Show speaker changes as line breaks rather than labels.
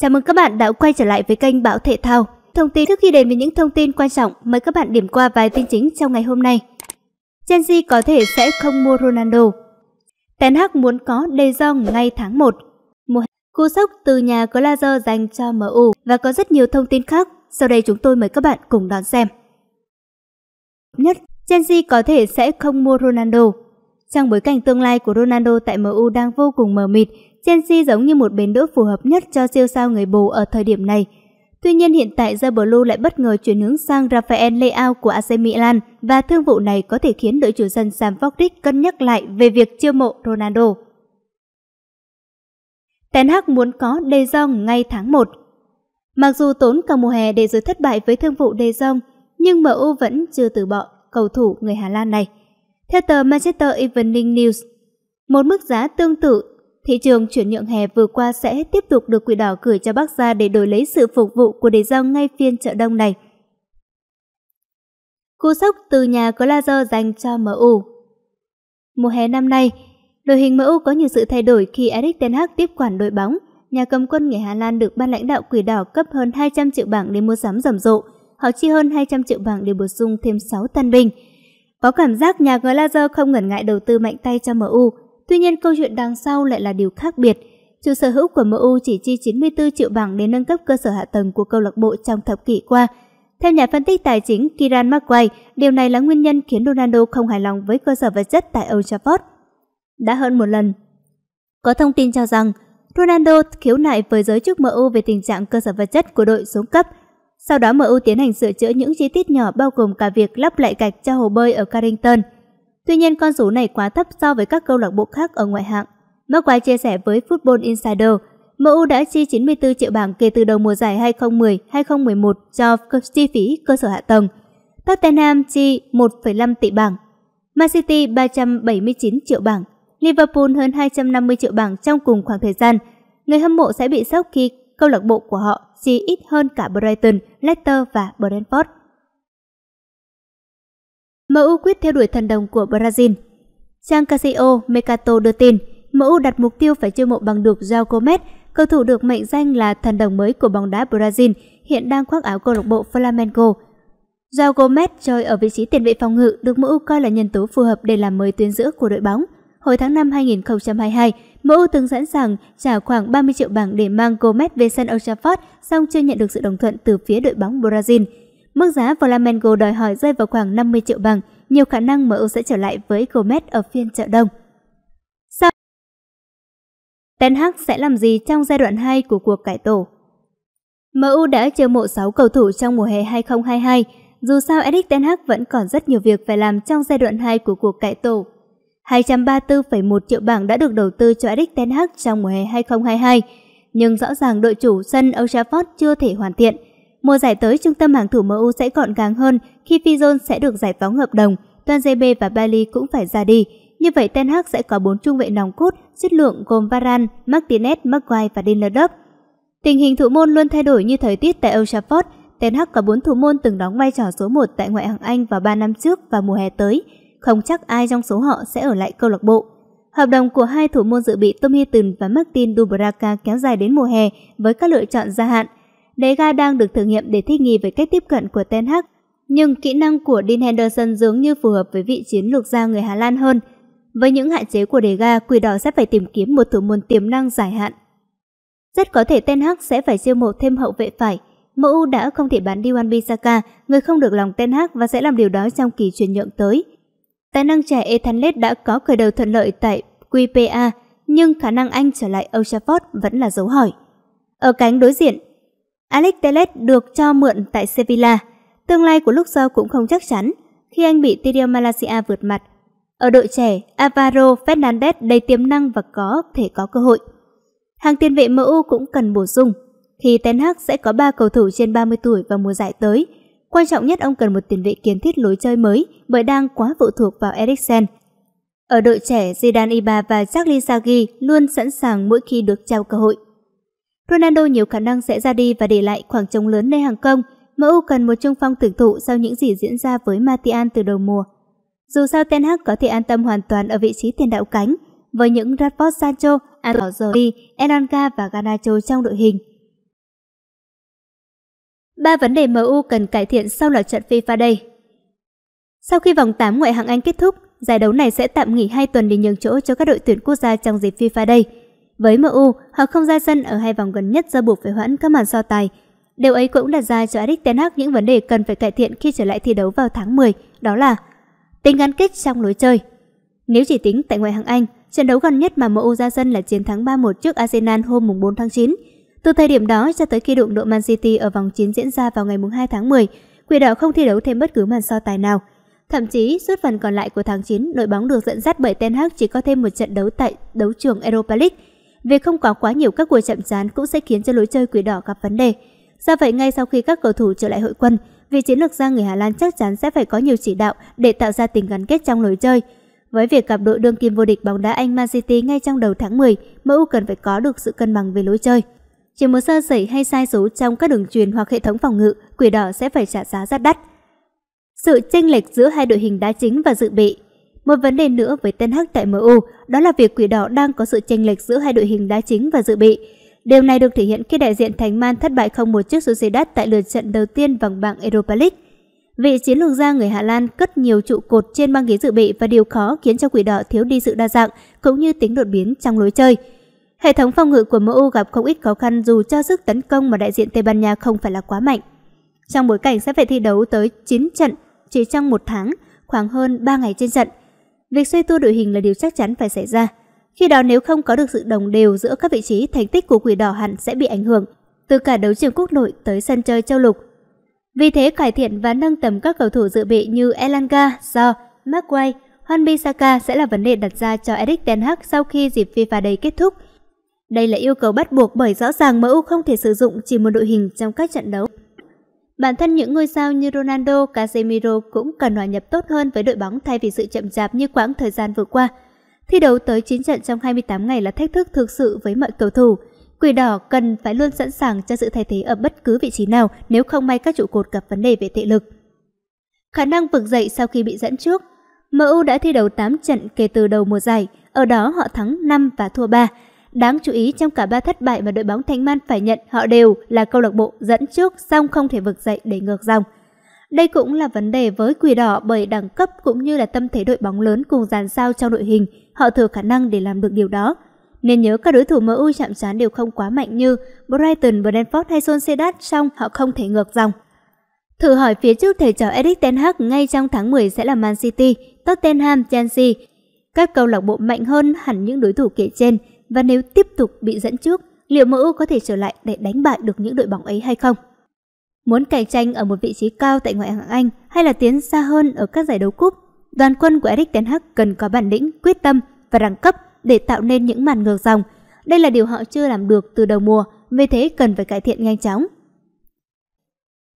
Chào mừng các bạn đã quay trở lại với kênh Báo Thể Thao. Thông tin trước khi đến với những thông tin quan trọng, mời các bạn điểm qua vài tin chính trong ngày hôm nay. Chelsea có thể sẽ không mua Ronaldo. Ten Hag muốn có De Jong ngay tháng 1. Mùa cú sốc từ nhà Glazer dành cho MU và có rất nhiều thông tin khác. Sau đây chúng tôi mời các bạn cùng đón xem. Nhất, Chelsea có thể sẽ không mua Ronaldo. Trong bối cảnh tương lai của Ronaldo tại MU đang vô cùng mờ mịt, Chelsea giống như một bến đỗ phù hợp nhất cho siêu sao người bồ ở thời điểm này. Tuy nhiên hiện tại The Blue lại bất ngờ chuyển hướng sang Rafael Leao của AC Milan và thương vụ này có thể khiến đội chủ sân Sam Foxic cân nhắc lại về việc chiêu mộ Ronaldo. Ten Hag muốn có De Jong ngay tháng 1 Mặc dù tốn cả mùa hè để rồi thất bại với thương vụ De Jong, nhưng MU vẫn chưa từ bỏ cầu thủ người Hà Lan này. Theo tờ Manchester Evening News, một mức giá tương tự, thị trường chuyển nhượng hè vừa qua sẽ tiếp tục được Quỷ Đỏ gửi cho Bắc Gia để đổi lấy sự phục vụ của đề giao ngay phiên chợ đông này. Cú sốc từ nhà Glazer dành cho MU Mùa hè năm nay, đội hình MU có nhiều sự thay đổi khi Erik Ten Hag tiếp quản đội bóng. Nhà cầm quân người Hà Lan được ban lãnh đạo Quỷ Đỏ cấp hơn 200 triệu bảng để mua sắm rầm rộ. Họ chi hơn 200 triệu bảng để bổ sung thêm 6 tân binh – có cảm giác nhà Glazer không ngần ngại đầu tư mạnh tay cho MU, tuy nhiên câu chuyện đằng sau lại là điều khác biệt. Chủ sở hữu của MU chỉ chi 94 triệu bảng để nâng cấp cơ sở hạ tầng của câu lạc bộ trong thập kỷ qua. Theo nhà phân tích tài chính Kiran McQuay, điều này là nguyên nhân khiến Ronaldo không hài lòng với cơ sở vật chất tại Old Trafford. Đã hơn một lần. Có thông tin cho rằng, Ronaldo khiếu nại với giới chức MU về tình trạng cơ sở vật chất của đội xuống cấp – sau đó MU tiến hành sửa chữa những chi tiết nhỏ bao gồm cả việc lắp lại gạch cho hồ bơi ở Carrington. Tuy nhiên con số này quá thấp so với các câu lạc bộ khác ở ngoại hạng. Maguire chia sẻ với Football Insider, MU đã chi 94 triệu bảng kể từ đầu mùa giải 2010-2011 cho chi phí cơ sở hạ tầng. Tottenham chi 1,5 tỷ bảng, Man City 379 triệu bảng, Liverpool hơn 250 triệu bảng trong cùng khoảng thời gian. Người hâm mộ sẽ bị sốc khi câu lạc bộ của họ chi ít hơn cả Brighton, Leicester và Brentford. MU quyết theo đuổi thần đồng của Brazil. Trang Casio Mercato đưa tin, MU đặt mục tiêu phải chiêu mộ bằng được Joao Gomez, cầu thủ được mệnh danh là thần đồng mới của bóng đá Brazil, hiện đang khoác áo câu lạc bộ Flamengo. Joao Gomez chơi ở vị trí tiền vệ phòng ngự được MU coi là nhân tố phù hợp để làm mới tuyến giữa của đội bóng – hồi tháng 5 2022, MU từng sẵn sàng trả khoảng 30 triệu bảng để mang Gomez về sân Old Trafford, song chưa nhận được sự đồng thuận từ phía đội bóng Brazil. Mức giá Flamengo đòi hỏi rơi vào khoảng 50 triệu bảng, nhiều khả năng MU sẽ trở lại với Gomez ở phiên chợ đông. Sao? Ten Hag sẽ làm gì trong giai đoạn 2 của cuộc cải tổ? MU đã chiêu mộ 6 cầu thủ trong mùa hè 2022, dù sao Erik Ten Hag vẫn còn rất nhiều việc phải làm trong giai đoạn 2 của cuộc cải tổ 234,1 triệu bảng đã được đầu tư cho Eric Ten Hag trong mùa hè 2022, nhưng rõ ràng đội chủ sân Old Trafford chưa thể hoàn thiện. Mùa giải tới, trung tâm hàng thủ MU sẽ gọn gàng hơn khi Fizon sẽ được giải phóng hợp đồng, toàn JB và Bailey cũng phải ra đi. Như vậy, Ten Hag sẽ có bốn trung vệ nòng cốt, chất lượng gồm Varane, Martinez, Maguire và Lindelof. Tình hình thủ môn luôn thay đổi như thời tiết tại Old Trafford. Ten Hag có bốn thủ môn từng đóng vai trò số 1 tại ngoại hạng Anh vào 3 năm trước và mùa hè tới – không chắc ai trong số họ sẽ ở lại câu lạc bộ. Hợp đồng của hai thủ môn dự bị Tom Hinton và Martin Dubravka kéo dài đến mùa hè với các lựa chọn gia hạn. Dega đang được thử nghiệm để thích nghi với cách tiếp cận của Ten Hag, nhưng kỹ năng của Dean Henderson dường như phù hợp với vị chiến lược gia người Hà Lan hơn. Với những hạn chế của Dega, Quỷ Đỏ sẽ phải tìm kiếm một thủ môn tiềm năng dài hạn. Rất có thể Ten Hag sẽ phải siêu mộ thêm hậu vệ phải. MU đã không thể bán đi wan người không được lòng Ten Hag và sẽ làm điều đó trong kỳ chuyển nhượng tới. Tài năng trẻ Ethanlet đã có khởi đầu thuận lợi tại QPA, nhưng khả năng anh trở lại Old Trafford vẫn là dấu hỏi. Ở cánh đối diện, Alex Teles được cho mượn tại Sevilla. Tương lai của lúc sau cũng không chắc chắn khi anh bị Tirio Malaysia vượt mặt. Ở đội trẻ, Alvaro Fernandez đầy tiềm năng và có thể có cơ hội. Hàng tiền vệ MU cũng cần bổ sung khi Ten Hag sẽ có 3 cầu thủ trên 30 tuổi vào mùa giải tới – Quan trọng nhất ông cần một tiền vệ kiến thiết lối chơi mới bởi đang quá phụ thuộc vào Eriksen. Ở đội trẻ, Zidane Iba và Charlie Sagi luôn sẵn sàng mỗi khi được trao cơ hội. Ronaldo nhiều khả năng sẽ ra đi và để lại khoảng trống lớn nơi hàng công. MU cần một trung phong thực thụ sau những gì diễn ra với Martial từ đầu mùa. Dù sao Ten Hag có thể an tâm hoàn toàn ở vị trí tiền đạo cánh với những Rashford Sancho, Anthony, Elanga và Garnacho trong đội hình. Ba vấn đề MU cần cải thiện sau loạt trận FIFA đây. Sau khi vòng 8 ngoại hạng Anh kết thúc, giải đấu này sẽ tạm nghỉ 2 tuần để nhường chỗ cho các đội tuyển quốc gia trong dịp FIFA đây. Với MU, họ không ra sân ở hai vòng gần nhất do buộc phải hoãn các màn so tài. Điều ấy cũng đặt ra cho Erik Ten Hag những vấn đề cần phải cải thiện khi trở lại thi đấu vào tháng 10, đó là tính gắn kết trong lối chơi. Nếu chỉ tính tại ngoại hạng Anh, trận đấu gần nhất mà MU ra sân là chiến thắng 3-1 trước Arsenal hôm 4 tháng 9– từ thời điểm đó cho tới khi đụng độ Man City ở vòng 9 diễn ra vào ngày 2 tháng 10, quỷ đỏ không thi đấu thêm bất cứ màn so tài nào. Thậm chí, suốt phần còn lại của tháng 9, đội bóng được dẫn dắt bởi Ten Hag chỉ có thêm một trận đấu tại đấu trường Europa League. Việc không có quá nhiều các cuộc chậm chán cũng sẽ khiến cho lối chơi quỷ đỏ gặp vấn đề. Do vậy, ngay sau khi các cầu thủ trở lại hội quân, vị chiến lược gia người Hà Lan chắc chắn sẽ phải có nhiều chỉ đạo để tạo ra tình gắn kết trong lối chơi. Với việc gặp đội đương kim vô địch bóng đá Anh Man City ngay trong đầu tháng 10, MU cần phải có được sự cân bằng về lối chơi. Chỉ một sơ sẩy hay sai số trong các đường truyền hoặc hệ thống phòng ngự, quỷ đỏ sẽ phải trả giá rất đắt. Sự chênh lệch giữa hai đội hình đá chính và dự bị Một vấn đề nữa với Ten Hag tại MU đó là việc quỷ đỏ đang có sự chênh lệch giữa hai đội hình đá chính và dự bị. Điều này được thể hiện khi đại diện Thánh Man thất bại không một chiếc trước Sociedad tại lượt trận đầu tiên vòng bảng Europa League. Vị chiến lược gia người Hà Lan cất nhiều trụ cột trên băng ghế dự bị và điều khó khiến cho quỷ đỏ thiếu đi sự đa dạng cũng như tính đột biến trong lối chơi. Hệ thống phòng ngự của MU gặp không ít khó khăn dù cho sức tấn công mà đại diện Tây Ban Nha không phải là quá mạnh. Trong bối cảnh sẽ phải thi đấu tới 9 trận chỉ trong một tháng, khoảng hơn 3 ngày trên trận, việc suy tua đội hình là điều chắc chắn phải xảy ra. Khi đó nếu không có được sự đồng đều giữa các vị trí, thành tích của Quỷ Đỏ hẳn sẽ bị ảnh hưởng, từ cả đấu trường quốc nội tới sân chơi châu lục. Vì thế cải thiện và nâng tầm các cầu thủ dự bị như Elanga, Sao, Maguire, Hoan Saka sẽ là vấn đề đặt ra cho Eric Ten Hag sau khi dịp FIFA đầy kết thúc – đây là yêu cầu bắt buộc bởi rõ ràng MU không thể sử dụng chỉ một đội hình trong các trận đấu. Bản thân những ngôi sao như Ronaldo, Casemiro cũng cần hòa nhập tốt hơn với đội bóng thay vì sự chậm chạp như quãng thời gian vừa qua. Thi đấu tới 9 trận trong 28 ngày là thách thức thực sự với mọi cầu thủ. Quỷ đỏ cần phải luôn sẵn sàng cho sự thay thế ở bất cứ vị trí nào nếu không may các trụ cột gặp vấn đề về thể lực. Khả năng vực dậy sau khi bị dẫn trước MU đã thi đấu 8 trận kể từ đầu mùa giải, ở đó họ thắng 5 và thua 3. Đáng chú ý trong cả ba thất bại mà đội bóng Thanh Man phải nhận, họ đều là câu lạc bộ dẫn trước song không thể vực dậy để ngược dòng. Đây cũng là vấn đề với Quỷ Đỏ bởi đẳng cấp cũng như là tâm thế đội bóng lớn cùng dàn sao trong đội hình, họ thừa khả năng để làm được điều đó. Nên nhớ các đối thủ MU chạm trán đều không quá mạnh như Brighton, Brentford hay Sociedad, song họ không thể ngược dòng. Thử hỏi phía trước thầy trò Eric Ten Hag ngay trong tháng 10 sẽ là Man City, Tottenham, Chelsea. Các câu lạc bộ mạnh hơn hẳn những đối thủ kể trên, và nếu tiếp tục bị dẫn trước, liệu MU có thể trở lại để đánh bại được những đội bóng ấy hay không? Muốn cạnh tranh ở một vị trí cao tại ngoại hạng Anh hay là tiến xa hơn ở các giải đấu cúp, đoàn quân của Erik Ten Hag cần có bản lĩnh, quyết tâm và đẳng cấp để tạo nên những màn ngược dòng. Đây là điều họ chưa làm được từ đầu mùa, vì thế cần phải cải thiện nhanh chóng.